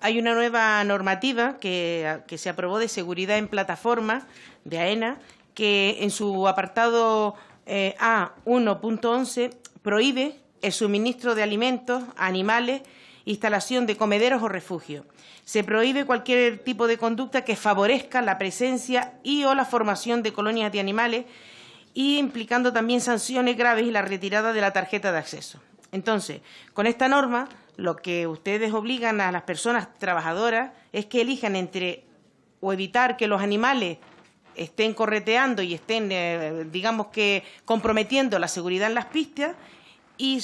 Hay una nueva normativa que, se aprobó de seguridad en plataforma de AENA que en su apartado eh, A1.11 prohíbe el suministro de alimentos animales, instalación de comederos o refugios. Se prohíbe cualquier tipo de conducta que favorezca la presencia y o la formación de colonias de animales y implicando también sanciones graves y la retirada de la tarjeta de acceso. Entonces, con esta norma, lo que ustedes obligan a las personas trabajadoras es que elijan entre o evitar que los animales estén correteando y estén, eh, digamos que, comprometiendo la seguridad en las pistas y,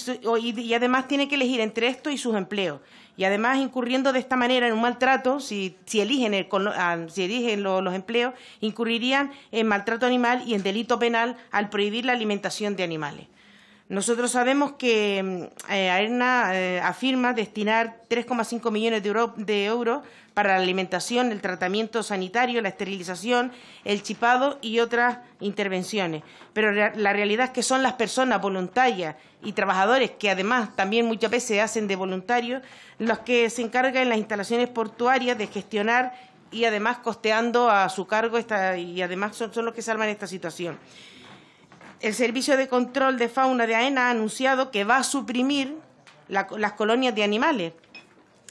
además tiene que elegir entre esto y sus empleos. Y además incurriendo de esta manera en un maltrato, si, eligen, ah, los empleos, incurrirían en maltrato animal y en delito penal al prohibir la alimentación de animales. Nosotros sabemos que AENA mm, eh, AERNA eh, afirma destinar 3,5 millones de, euros para la alimentación, el tratamiento sanitario, la esterilización, el chipado y otras intervenciones. Pero la realidad es que son las personas voluntarias y trabajadores, que además también muchas veces se hacen de voluntarios, los que se encargan en las instalaciones portuarias de gestionar y además costeando a su cargo esta, y además son los que salvan esta situación el Servicio de Control de Fauna de AENA ha anunciado que va a suprimir las colonias de animales.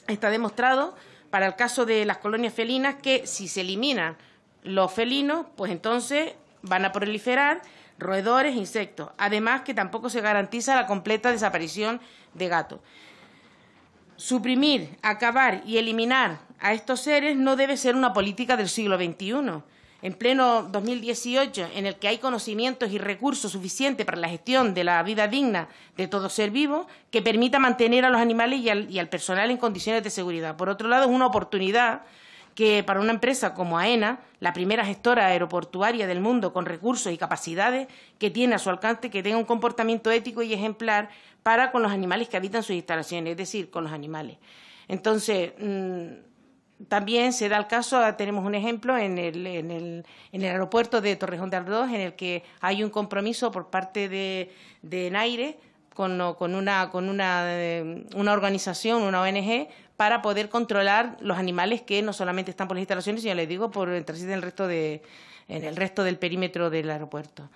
Está demostrado para el caso de las colonias felinas que si se eliminan los felinos, pues entonces van a proliferar roedores, e insectos. Además que tampoco se garantiza la completa desaparición de gatos. Suprimir, acabar y eliminar a estos seres no debe ser una política del siglo XXI, en pleno 2018, en el que hay conocimientos y recursos suficientes para la gestión de la vida digna de todo ser vivo, que permita mantener a los animales y al, personal en condiciones de seguridad. Por otro lado, es una oportunidad que para una empresa como AENA, la primera gestora aeroportuaria del mundo con recursos y capacidades que tiene a su alcance, que tenga un comportamiento ético y ejemplar para con los animales que habitan sus instalaciones, es decir, con los animales. Entonces, mm, también se da el caso, ah, tenemos un ejemplo en el, aeropuerto de Torrejón de Ardoz, en el que hay un compromiso por parte de, de Naire con, eh, una, organización, una ONG, para poder controlar los animales que no solamente están por las instalaciones, sino, les digo, por el en el resto del perímetro del aeropuerto.